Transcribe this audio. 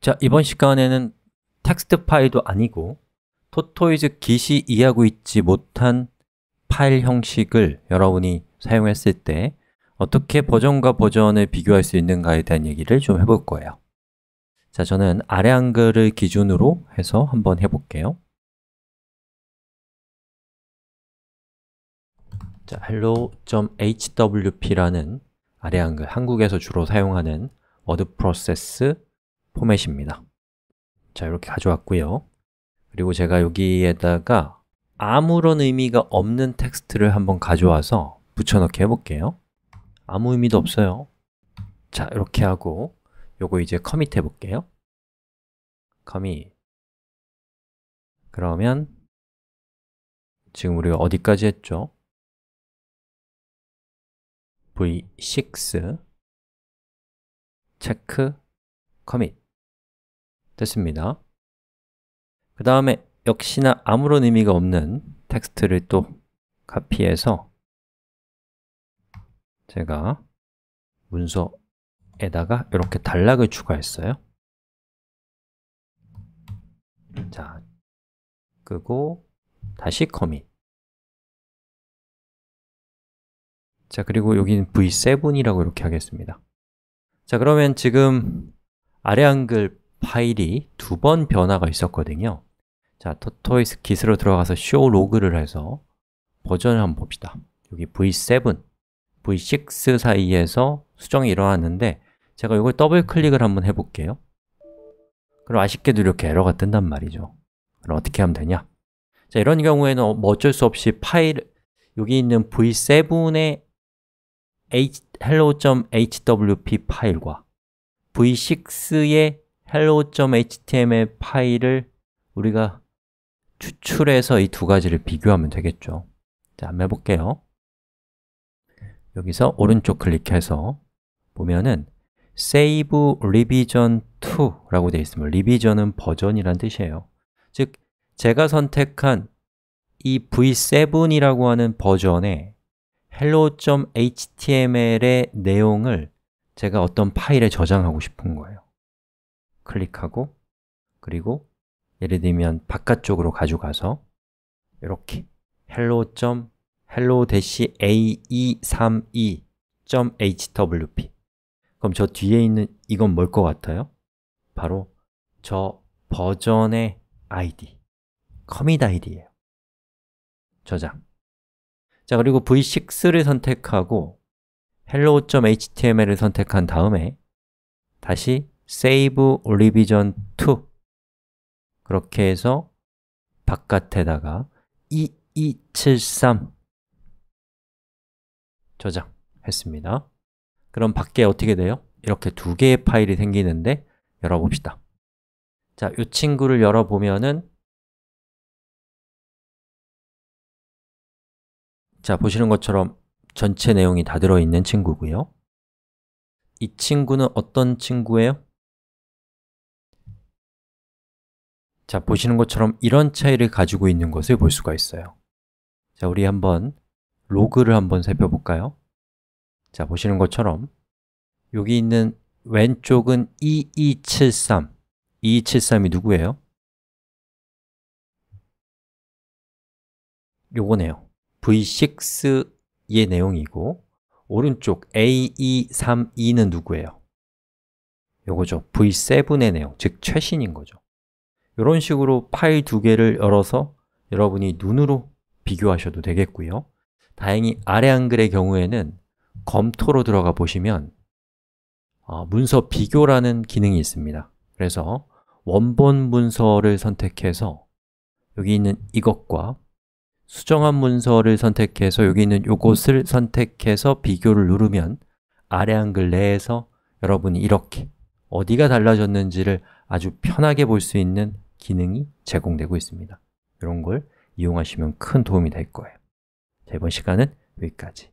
자, 이번 시간에는 텍스트 파일도 아니고 토토이즈 기시 이해하고 있지 못한 파일 형식을 여러분이 사용했을 때 어떻게 버전과 버전을 비교할 수 있는가에 대한 얘기를 좀 해볼 거예요 자, 저는 아래 한글을 기준으로 해서 한번 해볼게요 자, hello.hwp라는 아래 한글, 한국에서 주로 사용하는 워드 프로세스 포맷입니다 자 이렇게 가져왔고요 그리고 제가 여기에다가 아무런 의미가 없는 텍스트를 한번 가져와서 붙여넣기 해볼게요 아무 의미도 없어요 자 이렇게 하고 요거 이제 커밋 해볼게요 커밋 그러면 지금 우리가 어디까지 했죠? v6 체크 커밋 됐습니다 그 다음에 역시나 아무런 의미가 없는 텍스트를 또 카피해서 제가 문서에다가 이렇게 단락을 추가했어요 자, 끄고 다시 커밋 자, 그리고 여기는 v7이라고 이렇게 하겠습니다 자, 그러면 지금 아래 한글 파일이 두 번 변화가 있었거든요 자, 토토이스 깃으로 들어가서 show log를 해서 버전을 한번 봅시다 여기 v7, v6 사이에서 수정이 일어났는데 제가 이걸 더블 클릭을 한번 해볼게요 그럼 아쉽게도 이렇게 에러가 뜬단 말이죠 그럼 어떻게 하면 되냐 자, 이런 경우에는 뭐 어쩔 수 없이 파일 여기 있는 v7의 h, hello.hwp 파일과 v6의 hello.html 파일을 우리가 추출해서 이 두 가지를 비교하면 되겠죠 자, 한번 해볼게요 여기서 오른쪽 클릭해서 보면은 save revision to 라고 되어 있습니다 revision은 버전이란 뜻이에요 즉, 제가 선택한 이 v7이라고 하는 버전에 hello.html의 내용을 제가 어떤 파일에 저장하고 싶은 거예요 클릭하고 그리고 예를 들면 바깥쪽으로 가져가서 이렇게 hello.hello-ae32.hwp e 그럼 저 뒤에 있는 이건 뭘 것 같아요? 바로 저 버전의 id, 커밋 id예요 저장 자, 그리고 v6를 선택하고 hello.html을 선택한 다음에 다시 save revision to 그렇게 해서 바깥에다가 2273 저장했습니다 그럼 밖에 어떻게 돼요? 이렇게 두 개의 파일이 생기는데 열어봅시다 자, 이 친구를 열어보면은 자, 보시는 것처럼 전체 내용이 다 들어있는 친구고요 이 친구는 어떤 친구예요? 자, 보시는 것처럼 이런 차이를 가지고 있는 것을 볼 수가 있어요 자, 우리 한번 로그를 한번 살펴볼까요? 자, 보시는 것처럼 여기 있는 왼쪽은 2273 2273이 누구예요? 요거네요 v6의 내용이고 오른쪽 A232는 누구예요? 요거죠. V7의 내용, 즉 최신인 거죠. 이런 식으로 파일 두 개를 열어서 여러분이 눈으로 비교하셔도 되겠고요 다행히 아래 한글의 경우에는 검토로 들어가 보시면 아, 문서 비교라는 기능이 있습니다 그래서 원본 문서를 선택해서 여기 있는 이것과 수정한 문서를 선택해서 여기 있는 이것을 선택해서 비교를 누르면 아래 한글 내에서 여러분이 이렇게 어디가 달라졌는지를 아주 편하게 볼 수 있는 기능이 제공되고 있습니다 이런 걸 이용하시면 큰 도움이 될 거예요 자, 이번 시간은 여기까지